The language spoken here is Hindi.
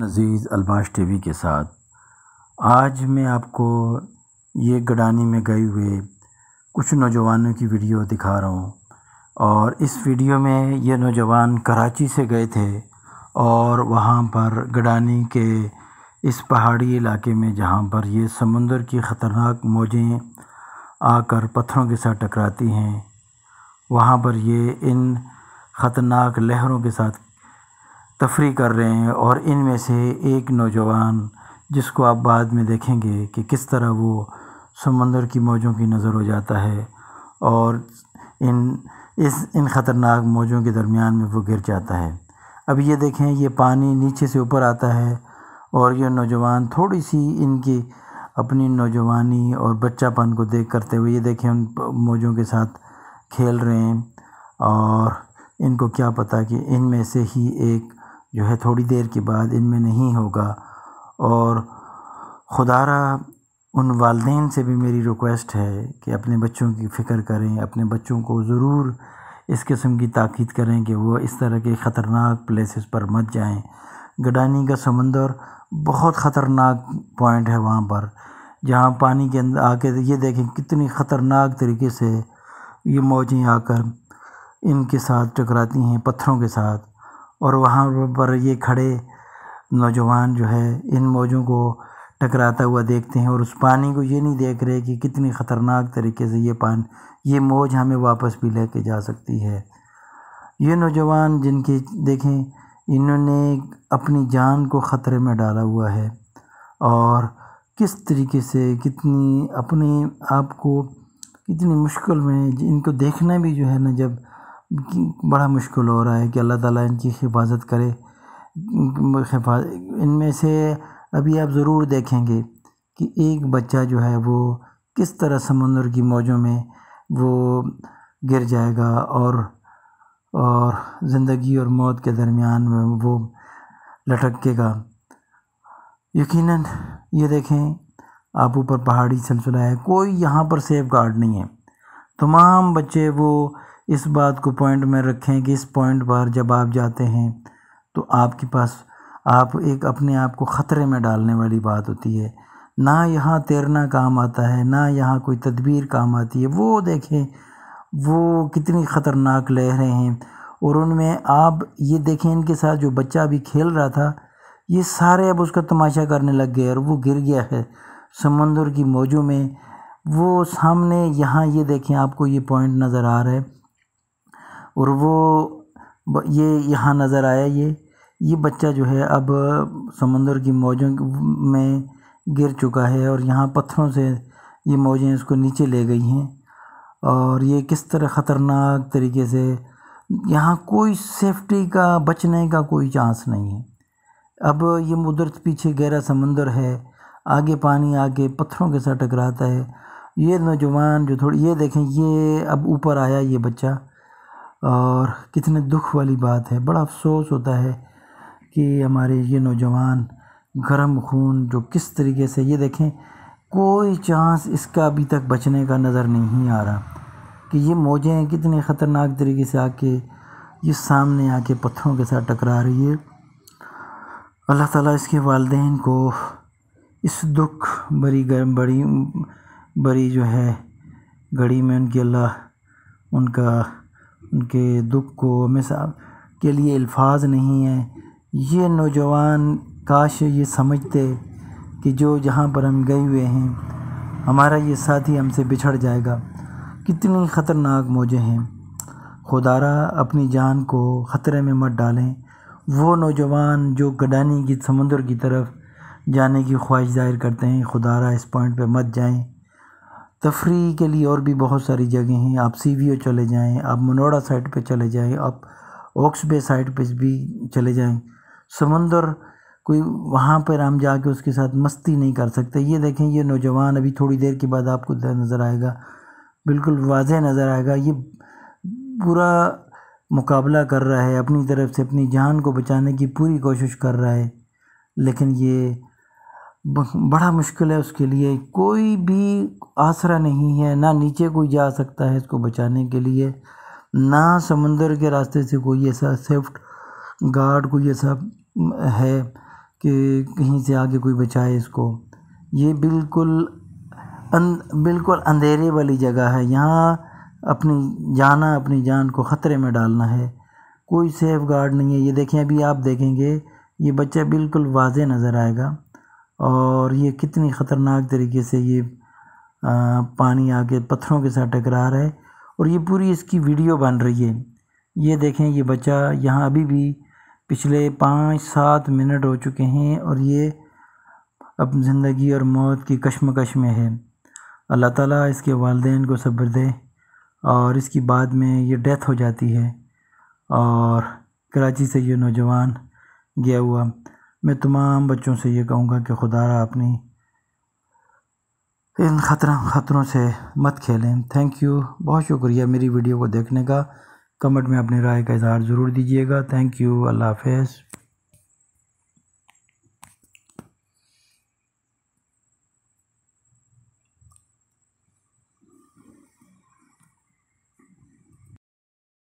नजीज अलबाश टीवी के साथ आज मैं आपको ये गडानी में गए हुए कुछ नौजवानों की वीडियो दिखा रहा हूँ और इस वीडियो में ये नौजवान कराची से गए थे और वहाँ पर गडानी के इस पहाड़ी इलाके में जहाँ पर ये समुंदर की ख़तरनाक मौजें आकर पत्थरों के साथ टकराती हैं वहाँ पर ये इन ख़तरनाक लहरों के साथ तफरी कर रहे हैं और इनमें से एक नौजवान जिसको आप बाद में देखेंगे कि किस तरह वो समंदर की मौजों की नज़र हो जाता है और इन इस इन ख़तरनाक मौजों के दरमियान में वो गिर जाता है अब ये देखें ये पानी नीचे से ऊपर आता है और ये नौजवान थोड़ी सी इनकी अपनी नौजवानी और बच्चापन को देख करते हुए ये देखें उन मौजों के साथ खेल रहे हैं और इनको क्या पता कि इनमें से ही एक जो है थोड़ी देर के बाद इनमें नहीं होगा और खुदारा उन वालदे से भी मेरी रिक्वेस्ट है कि अपने बच्चों की फ़िक्र करें अपने बच्चों को ज़रूर इस किस्म की ताक़द करें कि वो इस तरह के ख़तरनाक प्लेसेस पर मत जाएं गडानी का समंदर बहुत ख़तरनाक पॉइंट है वहाँ पर जहाँ पानी के अंदर आके ये देखें कितनी ख़तरनाक तरीके से ये मौजें आकर इनके साथ टकराती हैं पत्थरों के साथ और वहाँ पर ये खड़े नौजवान जो है इन मौजों को टकराता हुआ देखते हैं और उस पानी को ये नहीं देख रहे कि कितनी ख़तरनाक तरीके से ये पान ये मौज हमें वापस भी लेके जा सकती है ये नौजवान जिनकी देखें इन्होंने अपनी जान को ख़तरे में डाला हुआ है और किस तरीके से कितनी अपने आप को कितनी मुश्किल में इनको देखना भी जो है ना जब बड़ा मुश्किल हो रहा है कि अल्लाह ताला इनकी हिफाज़त करे इनमें से अभी आप ज़रूर देखेंगे कि एक बच्चा जो है वो किस तरह समुंदर की मौजों में वो गिर जाएगा और और ज़िंदगी और मौत के दरमियान में वो लटकेगा यकीनन ये देखें आप ऊपर पहाड़ी सिलसिला है कोई यहाँ पर सेफ गार्ड नहीं है तमाम बच्चे वो इस बात को पॉइंट में रखें कि इस पॉइंट पर जब आप जाते हैं तो आपके पास आप एक अपने आप को ख़तरे में डालने वाली बात होती है ना यहाँ तैरना काम आता है ना यहाँ कोई तदबीर काम आती है वो देखें वो कितनी ख़तरनाक लहरें हैं और उनमें आप ये देखें इनके साथ जो बच्चा अभी खेल रहा था ये सारे अब उसका तमाशा करने लग गए और वो गिर गया है समंदर की मौजों में वो सामने यहाँ ये देखें आपको ये पॉइंट नज़र आ रहा है और वो ये यहाँ नज़र आया ये ये बच्चा जो है अब समंदर की मौजों में गिर चुका है और यहाँ पत्थरों से ये मौजें इसको नीचे ले गई हैं और ये किस तरह ख़तरनाक तरीके से यहाँ कोई सेफ्टी का बचने का कोई चांस नहीं है अब ये मुदरत पीछे गहरा समंदर है आगे पानी आगे पत्थरों के साथ टकराता है ये नौजवान जो थोड़ी ये देखें ये अब ऊपर आया ये बच्चा और कितने दुख वाली बात है बड़ा अफ़सोस होता है कि हमारे ये नौजवान गर्म खून जो किस तरीके से ये देखें कोई चांस इसका अभी तक बचने का नज़र नहीं आ रहा कि ये मौजें कितने ख़तरनाक तरीके से आके ये सामने आके पत्थरों के साथ टकरा रही है अल्लाह ताला इसके वालदेन को इस दुख बड़ी गर्म बड़ी बड़ी जो है घड़ी में उनकी अल्लाह उनका उनके दुख को हमेशा के लिए अल्फाज नहीं हैं ये नौजवान काश ये समझते कि जो जहाँ पर हम गए हुए हैं हमारा ये साथी हमसे बिछड़ जाएगा कितनी ख़तरनाक मौजें हैं खुदारा अपनी जान को ख़तरे में मत डालें वो नौजवान जो गडानी की समंदर की तरफ जाने की ख्वाहिश जाहिर करते हैं खुदारा इस पॉइंट पे मत जाएं तफरी के लिए और भी बहुत सारी जगह हैं आप सी वी ओ चले जाएँ आप मनोड़ा साइड पे चले जाएँ आप ऑक्स बे साइड पे भी चले जाएँ समंदर कोई वहाँ पर हम जाके उसके साथ मस्ती नहीं कर सकते ये देखें ये नौजवान अभी थोड़ी देर के बाद आपको नज़र आएगा बिल्कुल वाजह नज़र आएगा ये पूरा मुकाबला कर रहा है अपनी तरफ से अपनी जान को बचाने की पूरी कोशिश कर रहा है लेकिन ये बड़ा मुश्किल है उसके लिए कोई भी आसरा नहीं है ना नीचे कोई जा सकता है इसको बचाने के लिए ना समुंदर के रास्ते से कोई ऐसा सेफ्ट गार्ड कोई ऐसा है कि कहीं से आगे कोई बचाए इसको ये बिल्कुल अन, अं, बिल्कुल अंधेरे वाली जगह है यहाँ अपनी जाना अपनी जान को ख़तरे में डालना है कोई सेफ गार्ड नहीं है ये देखें अभी आप देखेंगे ये बच्चा बिल्कुल वाज नज़र आएगा और ये कितनी ख़तरनाक तरीके से ये पानी आके पत्थरों के साथ टकरा रहा है और ये पूरी इसकी वीडियो बन रही है ये देखें ये बच्चा यहाँ अभी भी पिछले पाँच सात मिनट हो चुके हैं और ये अपनी ज़िंदगी और मौत की कश्मकश में है अल्लाह ताला इसके वालदेन को सब्र दे और इसकी बाद में ये डेथ हो जाती है और कराची से ये नौजवान गया हुआ मैं तमाम बच्चों से ये कहूँगा कि खुदा अपनी इन खतरा ख़तरों से मत खेलें थैंक यू बहुत शुक्रिया मेरी वीडियो को देखने का कमेंट में अपनी राय का इजहार ज़रूर दीजिएगा थैंक यू अल्लाह हाफ